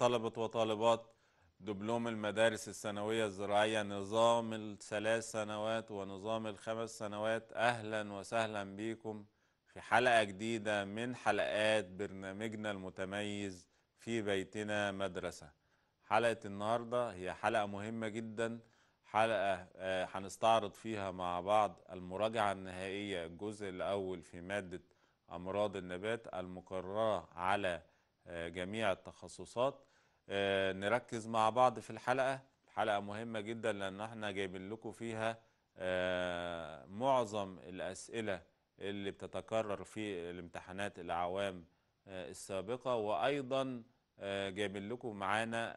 طلبة وطالبات دبلوم المدارس الثانوية الزراعية نظام الثلاث سنوات ونظام الخمس سنوات أهلا وسهلا بكم في حلقة جديدة من حلقات برنامجنا المتميز في بيتنا مدرسة حلقة النهاردة هي حلقة مهمة جدا حلقة آه، هنستعرض فيها مع بعض المراجعة النهائية الجزء الأول في مادة أمراض النبات المقررة على آه، جميع التخصصات آه، نركز مع بعض في الحلقة حلقة مهمة جدا لأن احنا جايبين لكم فيها آه، معظم الأسئلة اللي بتتكرر في الامتحانات العوام آه، السابقة وأيضا جايبين لكم معانا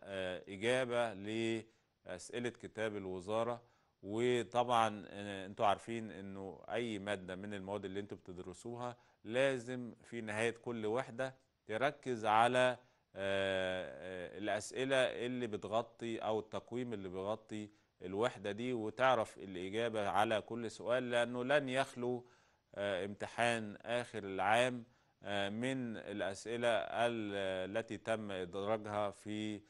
إجابة لأسئلة كتاب الوزارة وطبعا انتوا عارفين انه اي مادة من المواد اللي انتوا بتدرسوها لازم في نهاية كل وحدة تركز على آه، آه، الأسئلة اللي بتغطي أو التقويم اللي بيغطي الوحدة دي وتعرف الإجابة على كل سؤال لأنه لن يخلو آه، امتحان آخر العام من الأسئلة التي تم إدراجها في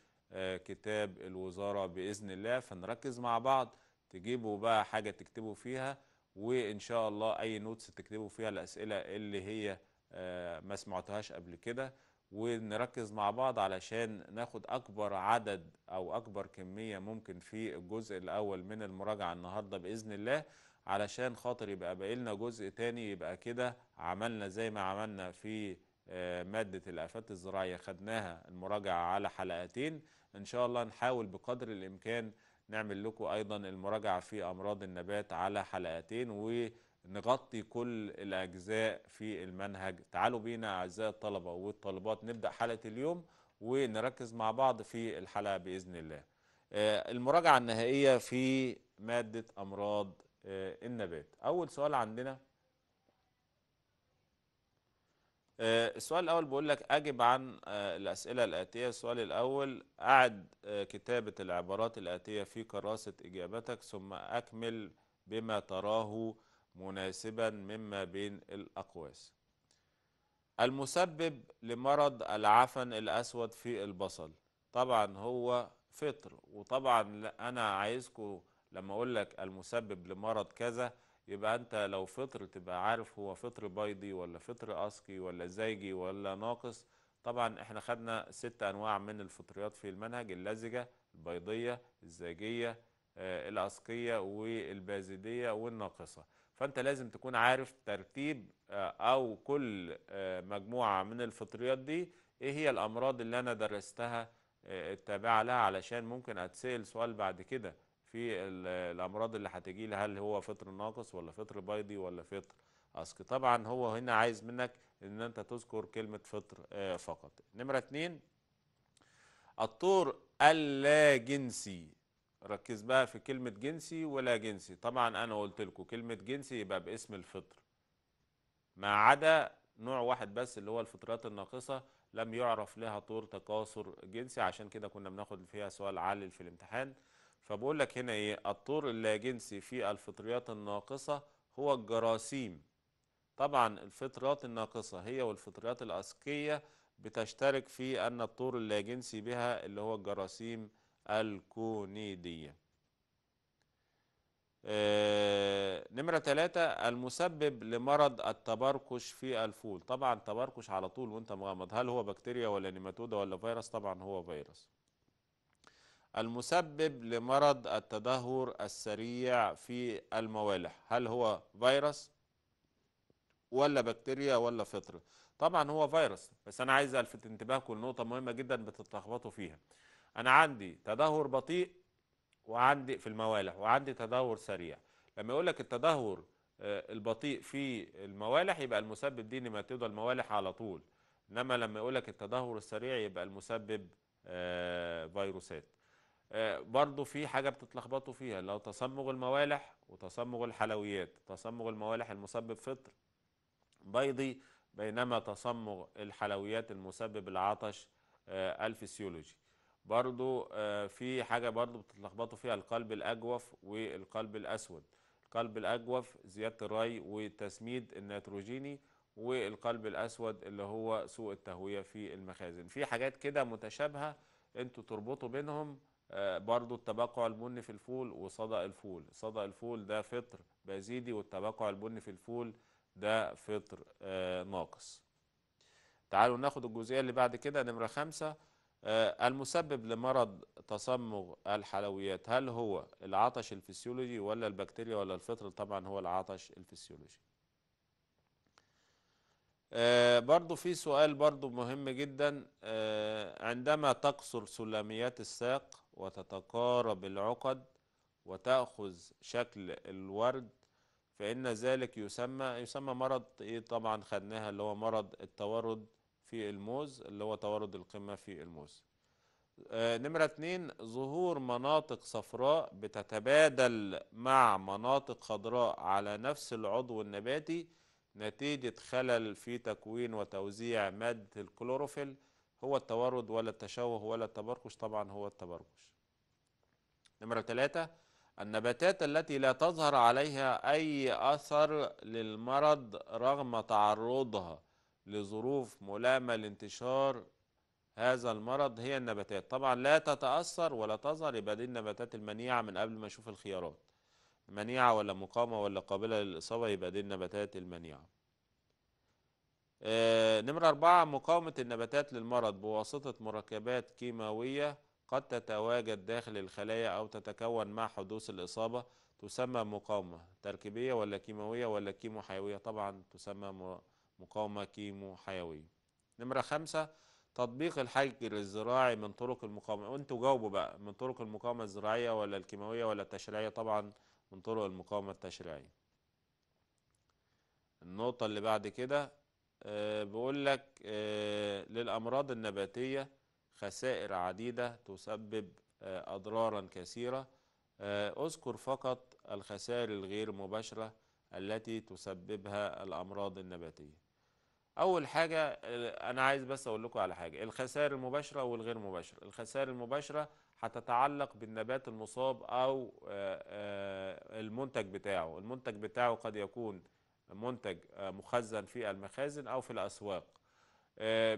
كتاب الوزارة بإذن الله فنركز مع بعض تجيبوا بقى حاجة تكتبوا فيها وإن شاء الله أي نوتس تكتبوا فيها الأسئلة اللي هي ما سمعتهاش قبل كده ونركز مع بعض علشان ناخد أكبر عدد أو أكبر كمية ممكن في الجزء الأول من المراجعة النهاردة بإذن الله علشان خاطر يبقى باقي جزء تاني يبقى كده عملنا زي ما عملنا في آه، مادة الآفات الزراعية خدناها المراجعة على حلقتين إن شاء الله نحاول بقدر الإمكان نعمل لكم أيضا المراجعة في أمراض النبات على حلقتين و. نغطي كل الأجزاء في المنهج تعالوا بينا أعزائي الطلبة والطالبات نبدأ حلقة اليوم ونركز مع بعض في الحلقة بإذن الله آه، المراجعة النهائية في مادة أمراض آه، النبات أول سؤال عندنا آه، السؤال الأول بيقول لك أجب عن الأسئلة الآتية السؤال الأول أعد كتابة العبارات الآتية في كراسة إجابتك ثم أكمل بما تراه مناسبا مما بين الأقواس المسبب لمرض العفن الأسود في البصل طبعا هو فطر وطبعا أنا عايزكم لما أقول لك المسبب لمرض كذا يبقى أنت لو فطر تبقى عارف هو فطر بيضي ولا فطر أسقي ولا زيجي ولا ناقص طبعا احنا خدنا ست أنواع من الفطريات في المنهج اللزجة البيضية الزيجية آه، الأسقية والبازدية والناقصة فانت لازم تكون عارف ترتيب آه، او كل آه، مجموعه من الفطريات دي ايه هي الامراض اللي انا درستها آه، التابعه لها علشان ممكن اتسال سؤال بعد كده في الامراض اللي هتجي لي هل هو فطر ناقص ولا فطر بيضي ولا فطر اسقي طبعا هو هنا عايز منك ان انت تذكر كلمه فطر فقط نمره اتنين الطور اللاجنسي ركز بقى في كلمة جنسي ولا جنسي طبعا أنا قلت لكم كلمة جنسي يبقى باسم الفطر ما عدا نوع واحد بس اللي هو الفطرات الناقصة لم يعرف لها طور تكاثر جنسي عشان كده كنا بناخد فيها سؤال علل في الامتحان فبقول لك هنا ايه الطور اللاجنسي في الفطريات الناقصة هو الجراثيم طبعا الفطرات الناقصة هي والفطريات الأسكية بتشترك في أن الطور اللاجنسي بها اللي هو الجراثيم الكونيدية آه، نمرة ثلاثة المسبب لمرض التبركش في الفول طبعا تبركش على طول وانت مغمض هل هو بكتيريا ولا نيماتودا ولا فيروس طبعا هو فيروس المسبب لمرض التدهور السريع في الموالح هل هو فيروس ولا بكتيريا ولا فطر طبعا هو فيروس بس انا عايز الفت انتباهكم لنقطة مهمة جدا بتتلخبطوا فيها انا عندي تدهور بطيء وعندي في الموالح وعندي تدهور سريع لما يقول لك التدهور آه، البطيء في الموالح يبقى المسبب دي نيماتودا الموالح على طول انما لما يقول لك التدهور السريع يبقى المسبب آه، فيروسات آه، برضو في حاجة بتتلخبطوا فيها لو تصمغ الموالح وتصمغ الحلويات تصمغ الموالح المسبب فطر بيضي بينما تصمغ الحلويات المسبب العطش الفسيولوجي برضو آه، في حاجة برضو بتتلخبطوا فيها القلب الأجوف والقلب الأسود القلب الأجوف زيادة الري وتسميد النيتروجيني والقلب الأسود اللي هو سوء التهوية في المخازن في حاجات كده متشابهة انتوا تربطوا بينهم آه، برضو التبقع البني في الفول وصدأ الفول صدأ الفول ده فطر بازيدي والتبقع البني في الفول ده فطر آه، ناقص تعالوا ناخد الجزئية اللي بعد كده نمرة خمسة آه، المسبب لمرض تصمغ الحلويات هل هو العطش الفسيولوجي ولا البكتيريا ولا الفطر طبعا هو العطش الفسيولوجي آه، برضو في سؤال برضو مهم جدا آه، عندما تقصر سلاميات الساق وتتقارب العقد وتأخذ شكل الورد فإن ذلك يسمى يسمى مرض إيه طبعا خدناها اللي هو مرض التورد في الموز اللي هو توارد القمة في الموز آه، نمرة اتنين ظهور مناطق صفراء بتتبادل مع مناطق خضراء على نفس العضو النباتي نتيجة خلل في تكوين وتوزيع مادة الكلوروفيل هو التورد ولا التشوه ولا التبركش طبعا هو التبركش نمرة ثلاثة النباتات التي لا تظهر عليها أي أثر للمرض رغم تعرضها لظروف ملامة لانتشار هذا المرض هي النباتات طبعا لا تتأثر ولا تظهر يبقى دي النباتات المنيعة من قبل ما اشوف الخيارات منيعة ولا مقاومة ولا قابلة للإصابة يبقى دي النباتات المنيعة آه نمرة أربعة مقاومة النباتات للمرض بواسطة مركبات كيماوية قد تتواجد داخل الخلايا أو تتكون مع حدوث الإصابة تسمى مقاومة تركيبية ولا كيماوية ولا كيمو حيوية طبعا تسمى مقاومة مقاومة كيمو حيوية نمرة خمسة تطبيق الحجر الزراعي من طرق المقاومة وانتوا جاوبوا بقى من طرق المقاومة الزراعية ولا الكيماوية ولا التشريعية طبعا من طرق المقاومة التشريعية النقطة اللي بعد كده آه، بقول لك آه، للأمراض النباتية خسائر عديدة تسبب آه، أضرارا كثيرة أذكر فقط الخسائر الغير مباشرة التي تسببها الأمراض النباتية اول حاجه آه، انا عايز بس اقول لكم على حاجه الخسائر المباشره والغير مباشره الخسائر المباشره هتتعلق بالنبات المصاب او آه، آه، المنتج بتاعه المنتج بتاعه قد يكون منتج مخزن في المخازن او في الاسواق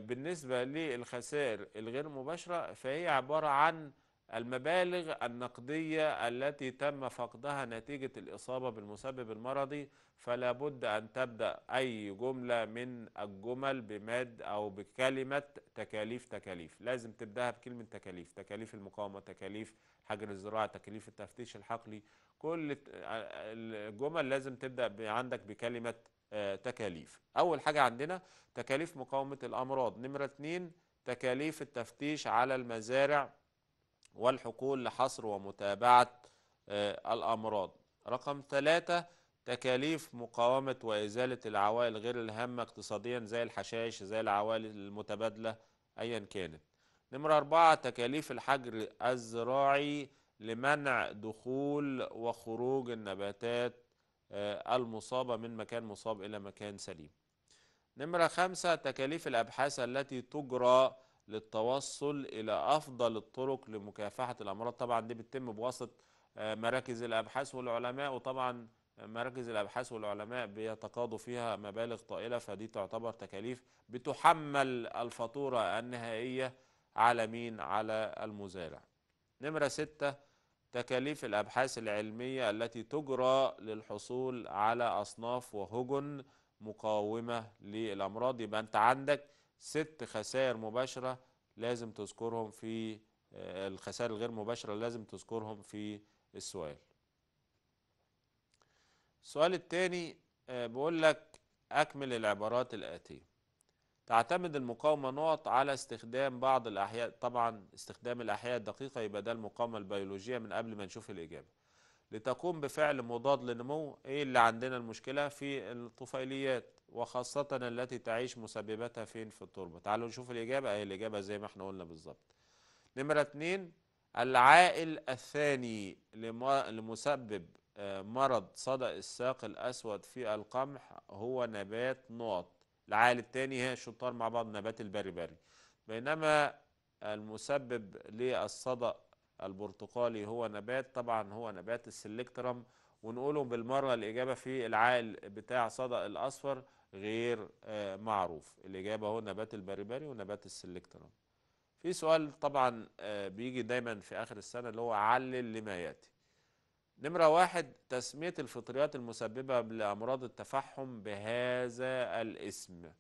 بالنسبه للخسائر الغير مباشره فهي عباره عن المبالغ النقدية التي تم فقدها نتيجة الإصابة بالمسبب المرضي فلا بد أن تبدأ أي جملة من الجمل بماد أو بكلمة تكاليف تكاليف لازم تبدأها بكلمة تكاليف تكاليف المقاومة تكاليف حجر الزراعة تكاليف التفتيش الحقلي كل الجمل لازم تبدأ عندك بكلمة تكاليف أول حاجة عندنا تكاليف مقاومة الأمراض نمرة 2 تكاليف التفتيش على المزارع والحقول لحصر ومتابعة آه، الأمراض رقم ثلاثة تكاليف مقاومة وإزالة العوائل غير الهامة اقتصاديا زي الحشائش زي العوائل المتبادلة أيا كانت نمرة أربعة تكاليف الحجر الزراعي لمنع دخول وخروج النباتات آه، المصابة من مكان مصاب إلى مكان سليم نمرة خمسة تكاليف الأبحاث التي تجرى للتوصل إلى أفضل الطرق لمكافحة الأمراض طبعا دي بتتم بواسطة آه، مراكز الأبحاث والعلماء وطبعا مراكز الأبحاث والعلماء بيتقاضوا فيها مبالغ طائلة فدي تعتبر تكاليف بتحمل الفاتورة النهائية على مين على المزارع نمرة ستة تكاليف الأبحاث العلمية التي تجرى للحصول على أصناف وهجن مقاومة للأمراض يبقى أنت عندك ست خسائر مباشرة لازم تذكرهم في آه، الخسائر الغير مباشرة لازم تذكرهم في السؤال السؤال الثاني آه، بيقول لك أكمل العبارات الآتية تعتمد المقاومة نقط على استخدام بعض الأحياء طبعا استخدام الأحياء الدقيقة يبقى ده المقاومة البيولوجية من قبل ما نشوف الإجابة لتقوم بفعل مضاد لنمو ايه اللي عندنا المشكله في الطفيليات وخاصه التي تعيش مسبباتها فين في التربه تعالوا نشوف الاجابه اهي الاجابه زي ما احنا قلنا بالظبط نمره اتنين العائل الثاني لمسبب آه، مرض صدأ الساق الأسود في القمح هو نبات نقط العائل الثاني هي الشطار مع بعض نبات البري بري بينما المسبب للصدأ البرتقالي هو نبات طبعا هو نبات السلكترم ونقوله بالمرة الإجابة في العائل بتاع صدأ الأصفر غير آه، معروف الإجابة هو نبات البريبري ونبات السلكترم في سؤال طبعا آه، بيجي دايما في آخر السنة اللي هو علل لما يأتي نمرة واحد تسمية الفطريات المسببة لأمراض التفحم بهذا الاسم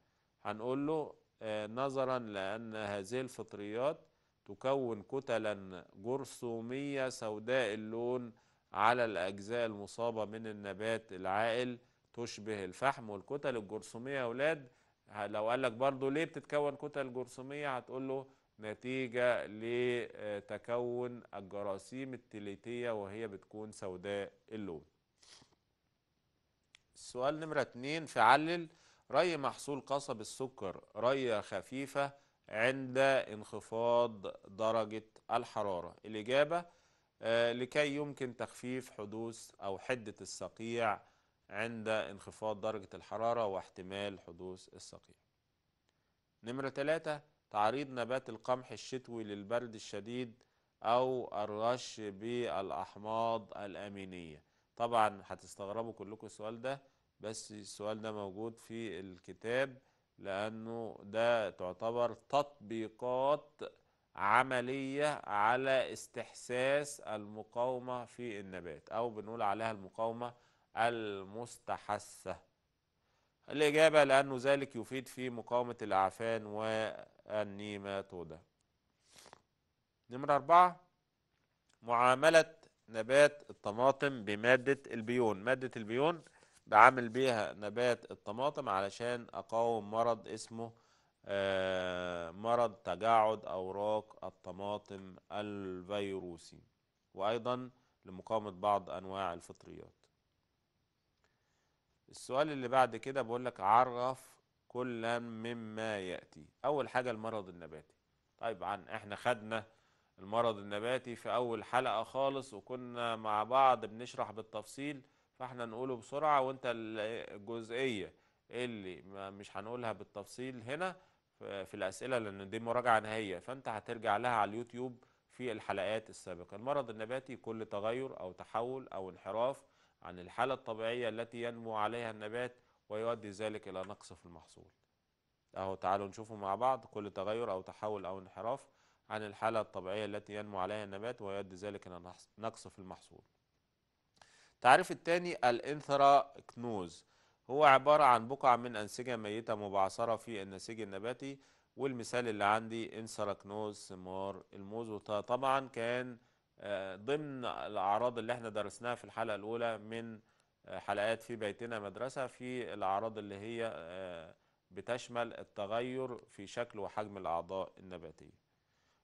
هنقول له آه، نظرا لأن هذه الفطريات تكون كتلا جرثومية سوداء اللون على الأجزاء المصابة من النبات العائل تشبه الفحم والكتل الجرثومية يا أولاد لو قال لك برضه ليه بتتكون كتل جرثومية هتقول له نتيجة لتكون الجراثيم التليتية وهي بتكون سوداء اللون السؤال نمرة اتنين في علل ري محصول قصب السكر رية خفيفة عند انخفاض درجة الحرارة الإجابة آه، لكي يمكن تخفيف حدوث أو حدة الصقيع عند انخفاض درجة الحرارة واحتمال حدوث الصقيع نمرة ثلاثة تعريض نبات القمح الشتوي للبرد الشديد أو الرش بالأحماض الأمينية طبعا هتستغربوا كلكم السؤال ده بس السؤال ده موجود في الكتاب لأنه ده تعتبر تطبيقات عملية على استحساس المقاومة في النبات أو بنقول عليها المقاومة المستحثة الإجابة لأنه ذلك يفيد في مقاومة الأعفان والنيماتودا نمرة أربعة معاملة نبات الطماطم بمادة البيون مادة البيون بعامل بيها نبات الطماطم علشان اقاوم مرض اسمه آه، مرض تجاعد اوراق الطماطم الفيروسي وايضا لمقاومة بعض انواع الفطريات السؤال اللي بعد كده بقولك عرف كلا مما يأتي اول حاجة المرض النباتي طيب عن احنا خدنا المرض النباتي في اول حلقة خالص وكنا مع بعض بنشرح بالتفصيل فاحنا نقوله بسرعة وانت الجزئية اللي مش هنقولها بالتفصيل هنا في الأسئلة لأن دي مراجعة نهائية فانت هترجع لها على اليوتيوب في الحلقات السابقة المرض النباتي كل تغير أو تحول أو انحراف عن الحالة الطبيعية التي ينمو عليها النبات ويؤدي ذلك إلى نقص في المحصول أهو تعالوا نشوفه مع بعض كل تغير أو تحول أو انحراف عن الحالة الطبيعية التي ينمو عليها النبات ويؤدي ذلك إلى نقص في المحصول التعريف الثاني الانثراكنوز هو عبارة عن بقع من أنسجة ميتة مبعثرة في النسيج النباتي والمثال اللي عندي انثراكنوز ثمار الموز طبعا كان آه، ضمن الأعراض اللي احنا درسناها في الحلقة الأولى من آه، حلقات في بيتنا مدرسة في الأعراض اللي هي آه، بتشمل التغير في شكل وحجم الأعضاء النباتية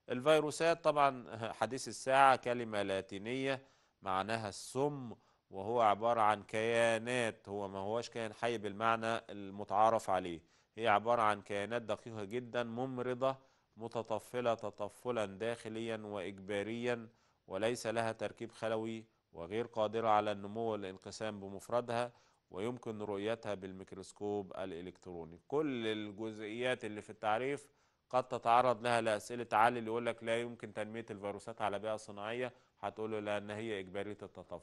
الفيروسات طبعا حديث الساعة كلمة لاتينية معناها السم وهو عبارة عن كيانات هو ما هوش كيان حي بالمعنى المتعارف عليه هي عبارة عن كيانات دقيقة جدا ممرضة متطفلة تطفلا داخليا وإجباريا وليس لها تركيب خلوي وغير قادرة على النمو والانقسام بمفردها ويمكن رؤيتها بالميكروسكوب الإلكتروني كل الجزئيات اللي في التعريف قد تتعرض لها لأسئلة عالي اللي يقول لك لا يمكن تنمية الفيروسات على بيئة صناعية هتقول له لأن هي إجبارية التطفل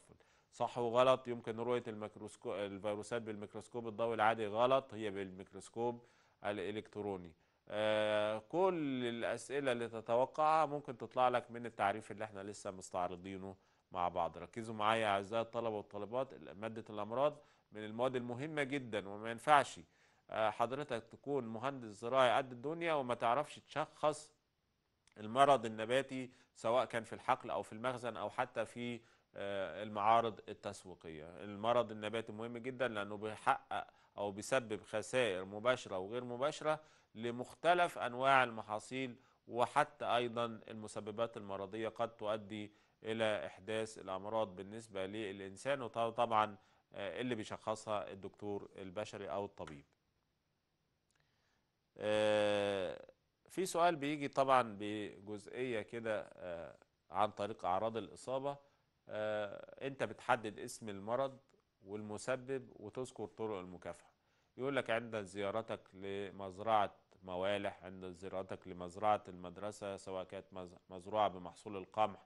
صح وغلط يمكن رؤية الميكروسكوب الفيروسات بالميكروسكوب الضوئي العادي غلط هي بالميكروسكوب الإلكتروني آه، كل الأسئلة اللي تتوقعها ممكن تطلع لك من التعريف اللي احنا لسه مستعرضينه مع بعض ركزوا معايا أعزائي الطلبة والطالبات مادة الأمراض من المواد المهمة جدا وما ينفعش آه، حضرتك تكون مهندس زراعي قد الدنيا وما تعرفش تشخص المرض النباتي سواء كان في الحقل أو في المخزن أو حتى في آه، المعارض التسويقية المرض النباتي مهم جدا لأنه بيحقق أو بيسبب خسائر مباشرة وغير مباشرة لمختلف أنواع المحاصيل وحتى أيضا المسببات المرضية قد تؤدي إلى إحداث الأمراض بالنسبة للإنسان وطبعا آه، اللي بيشخصها الدكتور البشري أو الطبيب آه، في سؤال بيجي طبعا بجزئية كده عن طريق أعراض الإصابة آه، انت بتحدد اسم المرض والمسبب وتذكر طرق المكافحة يقول لك عند زيارتك لمزرعة موالح عند زيارتك لمزرعة المدرسة سواء كانت مزروعة بمحصول القمح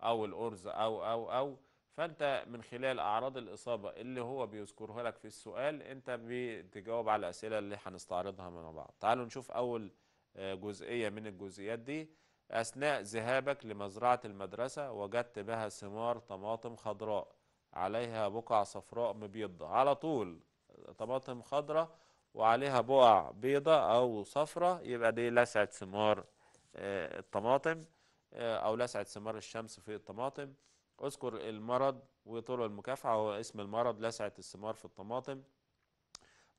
أو الأرز أو أو أو فأنت من خلال أعراض الإصابة اللي هو بيذكرها لك في السؤال أنت بتجاوب على الأسئلة اللي هنستعرضها مع بعض تعالوا نشوف أول آه، جزئية من الجزئيات دي أثناء ذهابك لمزرعة المدرسة وجدت بها ثمار طماطم خضراء عليها بقع صفراء مبيضة على طول طماطم خضراء وعليها بقع بيضة أو صفراء يبقى دي لسعة ثمار آه، الطماطم آه، أو لسعة ثمار الشمس في الطماطم اذكر المرض وطرق المكافحة هو اسم المرض لسعة الثمار في الطماطم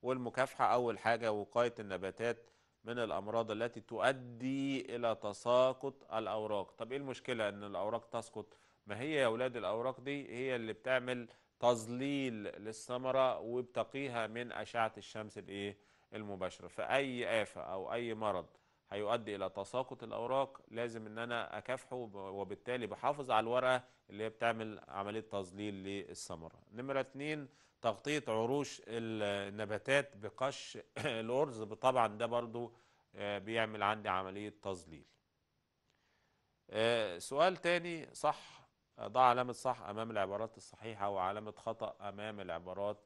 والمكافحة أول حاجة وقاية النباتات من الأمراض التي تؤدي إلى تساقط الأوراق طب إيه المشكلة أن الأوراق تسقط؟ ما هي يا أولاد الأوراق دي هي اللي بتعمل تظليل للثمرة وبتقيها من أشعة الشمس الإيه؟ المباشرة فأي آفة أو أي مرض هيؤدي إلى تساقط الأوراق لازم أن أنا أكافحه وبالتالي بحافظ على الورقة اللي هي بتعمل عملية تظليل للثمرة نمرة اتنين تغطية عروش النباتات بقش الأرز طبعا ده برضو آه، بيعمل عندي عملية تظليل آه، سؤال تاني صح ضع علامة صح أمام العبارات الصحيحة وعلامة خطأ أمام العبارات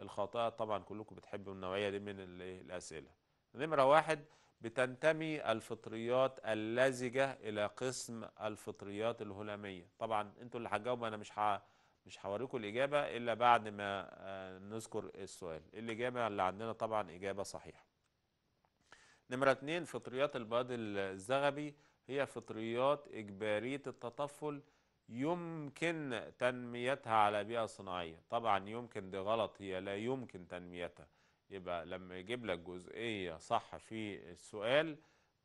الخاطئة طبعا كلكم بتحبوا النوعية دي من إيه، الأسئلة نمرة واحد بتنتمي الفطريات اللزجة إلى قسم الفطريات الهلامية طبعا انتوا اللي هتجاوبوا أنا مش هجاوب مش هوريكم الإجابة إلا بعد ما آه، نذكر السؤال الإجابة اللي عندنا طبعا إجابة صحيحة نمرة اتنين فطريات البياض الزغبي هي فطريات إجبارية التطفل يمكن تنميتها على بيئة صناعية طبعا يمكن دي غلط هي لا يمكن تنميتها يبقى لما يجيب لك جزئية صح في السؤال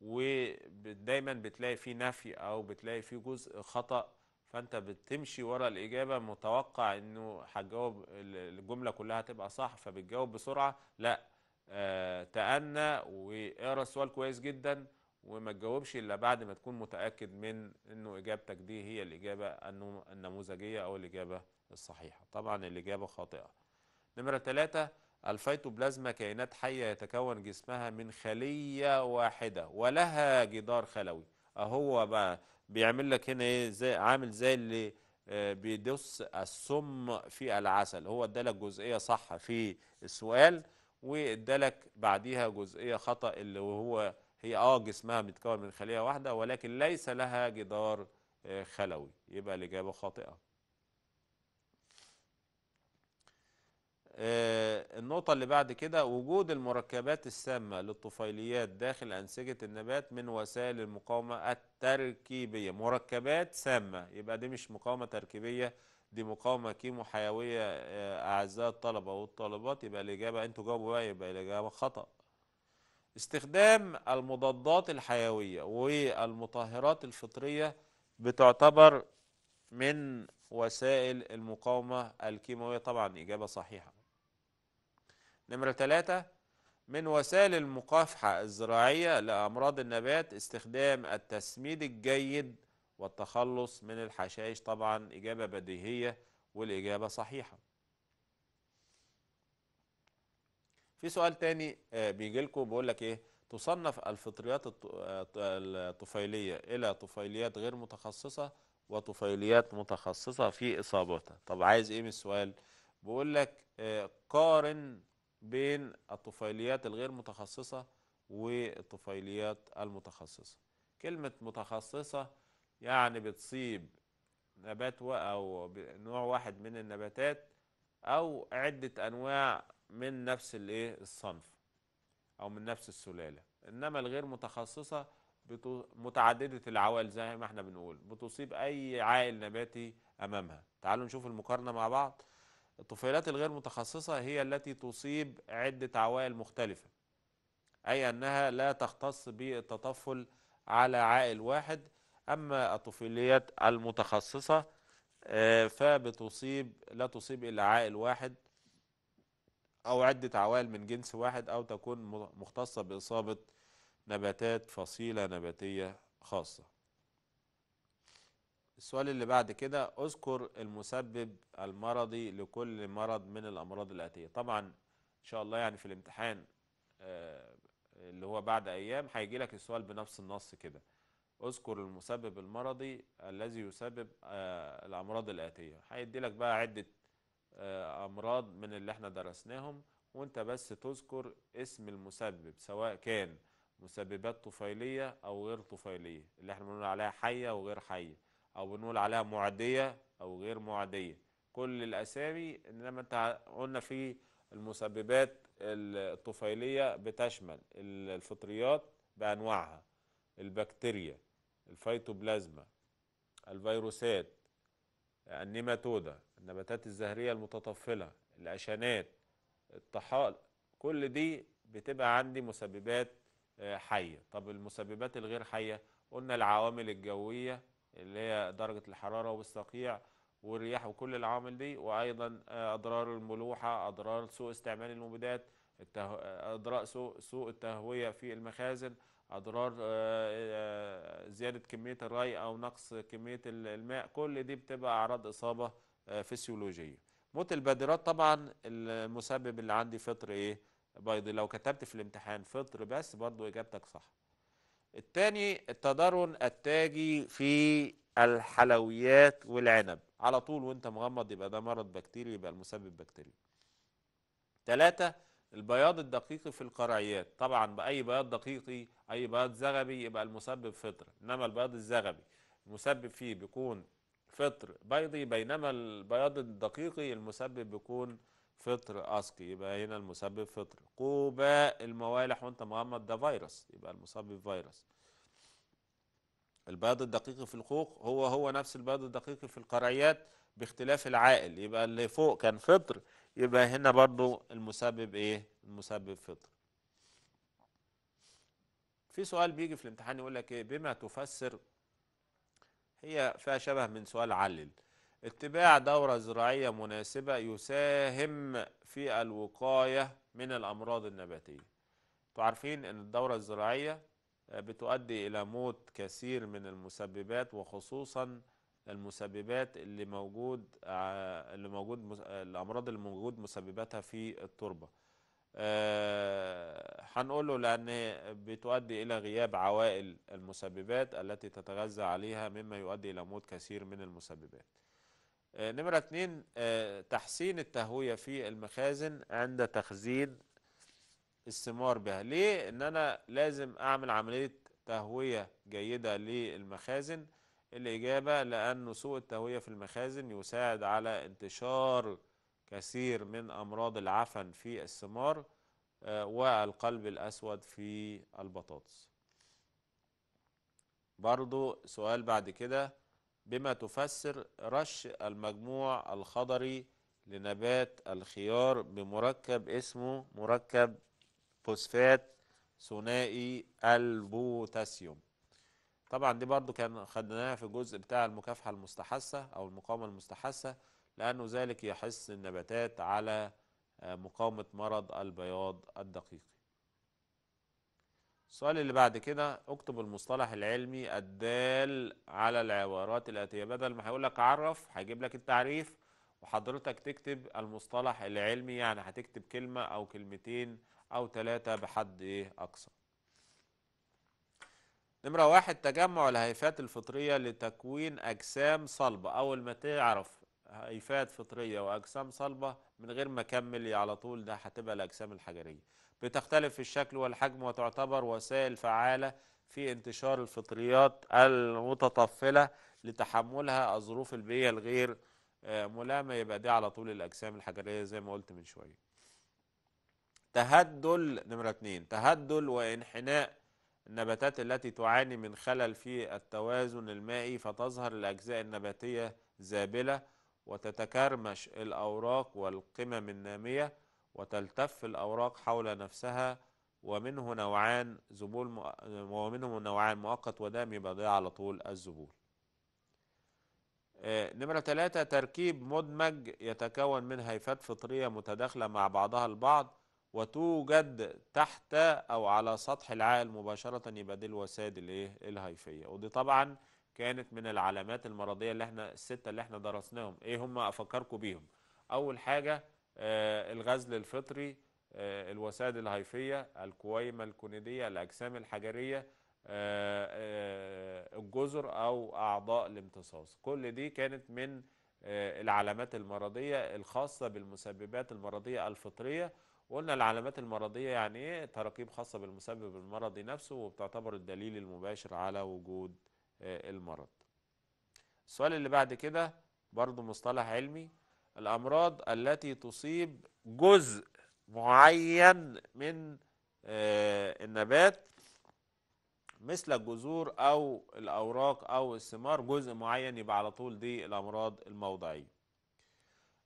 ودايما بتلاقي فيه نفي أو بتلاقي فيه جزء خطأ فانت بتمشي ورا الاجابه متوقع انه هتجاوب الجمله كلها هتبقى صح فبتجاوب بسرعه لا آه تأنى واقرا السؤال كويس جدا وما تجاوبش الا بعد ما تكون متاكد من انه اجابتك دي هي الاجابه النموذجيه او الاجابه الصحيحه طبعا الاجابه خاطئه نمره ثلاثة الفيتوبلازما كائنات حيه يتكون جسمها من خليه واحده ولها جدار خلوي اهو بقى بيعمل لك هنا ايه زي عامل زي اللي آه، بيدس السم في العسل هو ادالك جزئيه صح في السؤال وادالك بعديها جزئيه خطا اللي هو هي اه جسمها متكون من خليه واحده ولكن ليس لها جدار آه، خلوي يبقى الاجابه خاطئه آه، النقطة اللي بعد كده وجود المركبات السامة للطفيليات داخل أنسجة النبات من وسائل المقاومة التركيبية مركبات سامة يبقى دي مش مقاومة تركيبية دي مقاومة كيمو حيوية آه، أعزائي الطلبة والطالبات يبقى الإجابة أنتوا جاوبوا بقى يبقى الإجابة خطأ استخدام المضادات الحيوية والمطهرات الفطرية بتعتبر من وسائل المقاومة الكيماوية طبعا إجابة صحيحة نمرة ثلاثة من وسائل المكافحة الزراعية لأمراض النبات استخدام التسميد الجيد والتخلص من الحشائش طبعا إجابة بديهية والإجابة صحيحة في سؤال تاني آه، بيجي لكم بيقول لك إيه تصنف الفطريات آه، الطفيلية إلى طفيليات غير متخصصة وطفيليات متخصصة في إصابتها طب عايز إيه من السؤال بيقول لك آه، قارن بين الطفيليات الغير متخصصة والطفيليات المتخصصة كلمة متخصصة يعني بتصيب نبات أو نوع واحد من النباتات أو عدة أنواع من نفس الصنف أو من نفس السلالة إنما الغير متخصصة متعددة العوائل زي ما احنا بنقول بتصيب أي عائل نباتي أمامها تعالوا نشوف المقارنة مع بعض الطفيلات الغير متخصصة هي التي تصيب عدة عوائل مختلفة أي أنها لا تختص بالتطفل على عائل واحد أما الطفيليات المتخصصة آه، فبتصيب لا تصيب إلا عائل واحد أو عدة عوائل من جنس واحد أو تكون مختصة بإصابة نباتات فصيلة نباتية خاصة السؤال اللي بعد كده اذكر المسبب المرضي لكل مرض من الامراض الاتيه طبعا ان شاء الله يعني في الامتحان آه، اللي هو بعد ايام هيجي لك السؤال بنفس النص كده اذكر المسبب المرضي الذي يسبب آه، الامراض الاتيه هيدي لك بقى عده آه، امراض من اللي احنا درسناهم وانت بس تذكر اسم المسبب سواء كان مسببات طفيليه او غير طفيليه اللي احنا بنقول عليها حيه وغير حيه او بنقول عليها معديه او غير معديه كل الاسامي انما انت قلنا في المسببات الطفيليه بتشمل الفطريات بانواعها البكتيريا الفيتوبلازما الفيروسات النيماتودا النباتات الزهريه المتطفله الاشانات الطحال كل دي بتبقى عندي مسببات آه، حيه طب المسببات الغير حيه قلنا العوامل الجويه اللي هي درجة الحرارة والصقيع والرياح وكل العوامل دي وأيضا آه، أضرار الملوحة أضرار سوء استعمال المبيدات آه، أضرار سوء, سوء التهوية في المخازن أضرار آه، زيادة كمية الري أو نقص كمية الماء كل دي بتبقى أعراض إصابة فسيولوجية موت البادرات طبعا المسبب اللي عندي فطر إيه بيضي لو كتبت في الامتحان فطر بس برضو إجابتك صح الثاني التضرن التاجي في الحلويات والعنب على طول وانت مغمض يبقى ده مرض بكتيري يبقى المسبب بكتيري ثلاثة البياض الدقيقي في القرعيات طبعا بأي بياض دقيقي أي بياض زغبي يبقى المسبب فطر إنما البياض الزغبي المسبب فيه بيكون فطر بيضي بينما البياض الدقيقي المسبب بيكون فطر اسقي يبقى هنا المسبب فطر قوباء الموالح وانت مغمض ده فيروس يبقى المسبب فيروس البياض الدقيقي في الخوخ هو هو نفس البياض الدقيقي في القرعيات باختلاف العائل يبقى اللي فوق كان فطر يبقى هنا برضو المسبب ايه المسبب فطر في سؤال بيجي في الامتحان يقول لك ايه بما تفسر هي فيها شبه من سؤال علل اتباع دورة زراعية مناسبة يساهم في الوقاية من الأمراض النباتية انتوا عارفين ان الدورة الزراعية آه، بتؤدي إلى موت كثير من المسببات وخصوصا المسببات اللي موجود آه، اللي موجود آه، الأمراض اللي موجود مسبباتها في التربة هنقوله لأن بتؤدي إلى غياب عوائل المسببات التي تتغذى عليها مما يؤدي إلى موت كثير من المسببات آه، نمرة اتنين آه، تحسين التهوية في المخازن عند تخزين الثمار بها ليه ان انا لازم اعمل عملية تهوية جيدة للمخازن الاجابة لان سوء التهوية في المخازن يساعد على انتشار كثير من امراض العفن في الثمار آه، والقلب الاسود في البطاطس برضو سؤال بعد كده بما تفسر رش المجموع الخضري لنبات الخيار بمركب اسمه مركب فوسفات ثنائي البوتاسيوم طبعا دي برضو كان خدناها في الجزء بتاع المكافحة المستحثة أو المقاومة المستحثة لأنه ذلك يحث النباتات على مقاومة مرض البياض الدقيق السؤال اللي بعد كده اكتب المصطلح العلمي الدال على العبارات الآتية بدل ما هيقول لك عرف هيجيب لك التعريف وحضرتك تكتب المصطلح العلمي يعني هتكتب كلمة أو كلمتين أو ثلاثة بحد إيه أقصى نمرة واحد تجمع الهيفات الفطرية لتكوين أجسام صلبة أول ما تعرف هيفات فطرية وأجسام صلبة من غير ما أكمل على طول ده هتبقى الأجسام الحجرية بتختلف في الشكل والحجم وتعتبر وسائل فعالة في انتشار الفطريات المتطفلة لتحملها الظروف البيئية الغير آه، ملامة يبقى دي على طول الأجسام الحجرية زي ما قلت من شوية تهدل نمرة اتنين تهدل وانحناء النباتات التي تعاني من خلل في التوازن المائي فتظهر الأجزاء النباتية زابلة وتتكرمش الأوراق والقمم النامية وتلتف الأوراق حول نفسها ومنه نوعان زبول ومنه نوعان مؤقت ودامي بضيع على طول الزبول آه، نمرة ثلاثة تركيب مدمج يتكون من هيفات فطرية متداخلة مع بعضها البعض وتوجد تحت أو على سطح العائل مباشرة يبقى دي الوساد الايه الهيفية ودي طبعا كانت من العلامات المرضية اللي احنا الستة اللي احنا درسناهم ايه هم أفكركم بيهم أول حاجة آه، الغزل الفطري آه، الوسائد الهيفية الكويمة الكوندية الأجسام الحجرية آه، الجزر أو أعضاء الامتصاص كل دي كانت من العلامات المرضية الخاصة بالمسببات المرضية الفطرية وقلنا العلامات المرضية يعني ايه تراكيب خاصة بالمسبب المرضي نفسه وبتعتبر الدليل المباشر على وجود المرض السؤال اللي بعد كده برضو مصطلح علمي الأمراض التي تصيب جزء معين من آه، النبات مثل الجذور أو الأوراق أو الثمار جزء معين يبقى على طول دي الأمراض الموضعية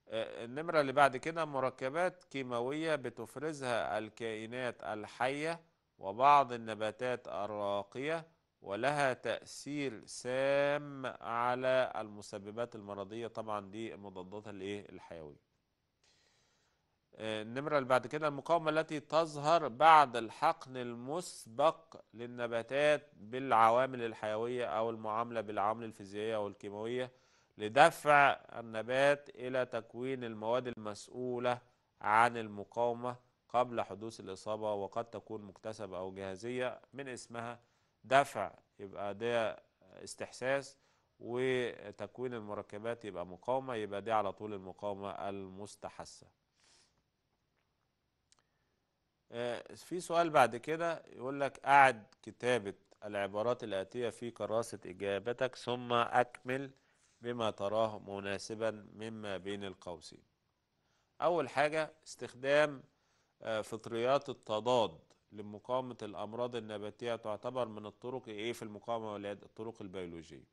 آه، النمرة اللي بعد كده مركبات كيماوية بتفرزها الكائنات الحية وبعض النباتات الراقية ولها تأثير سام على المسببات المرضية طبعا دي المضادات الايه الحيوية آه، النمرة اللي بعد كده المقاومة التي تظهر بعد الحقن المسبق للنباتات بالعوامل الحيوية أو المعاملة بالعوامل الفيزيائية أو الكيماوية لدفع النبات إلى تكوين المواد المسؤولة عن المقاومة قبل حدوث الإصابة وقد تكون مكتسبة أو جهازية من اسمها دفع يبقى ده استحساس وتكوين المركبات يبقى مقاومة يبقى دي على طول المقاومة المستحثة آه، في سؤال بعد كده يقول لك أعد كتابة العبارات الآتية في كراسة إجابتك ثم أكمل بما تراه مناسبا مما بين القوسين أول حاجة استخدام آه، فطريات التضاد لمقاومة الأمراض النباتية تعتبر من الطرق إيه في المقاومة والعياد الطرق البيولوجية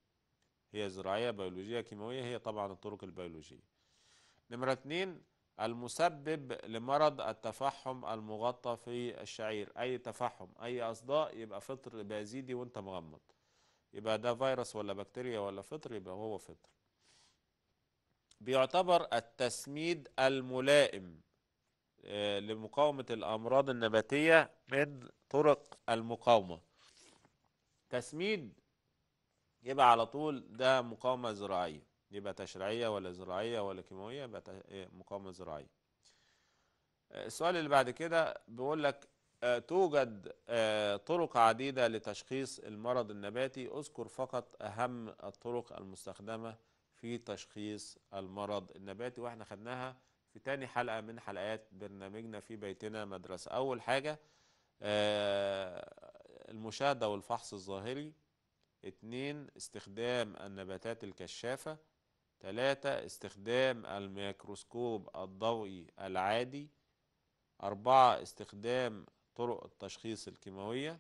هي زراعية بيولوجية كيماوية هي طبعا الطرق البيولوجية نمرة اتنين المسبب لمرض التفحم المغطى في الشعير أي تفحم أي أصداء يبقى فطر بازيدي وانت مغمض يبقى ده فيروس ولا بكتيريا ولا فطر يبقى هو فطر بيعتبر التسميد الملائم آه، لمقاومة الأمراض النباتية من طرق المقاومة تسميد يبقى على طول ده مقاومة زراعية يبقى تشريعية ولا زراعية ولا كيماوية يبقى آه، مقاومة زراعية آه، السؤال اللي بعد كده بيقول لك توجد طرق عديدة لتشخيص المرض النباتي اذكر فقط أهم الطرق المستخدمة في تشخيص المرض النباتي واحنا خدناها في تاني حلقة من حلقات برنامجنا في بيتنا مدرسة أول حاجة آه، المشاهدة والفحص الظاهري اتنين استخدام النباتات الكشافة تلاتة استخدام الميكروسكوب الضوئي العادي أربعة استخدام طرق التشخيص الكيماوية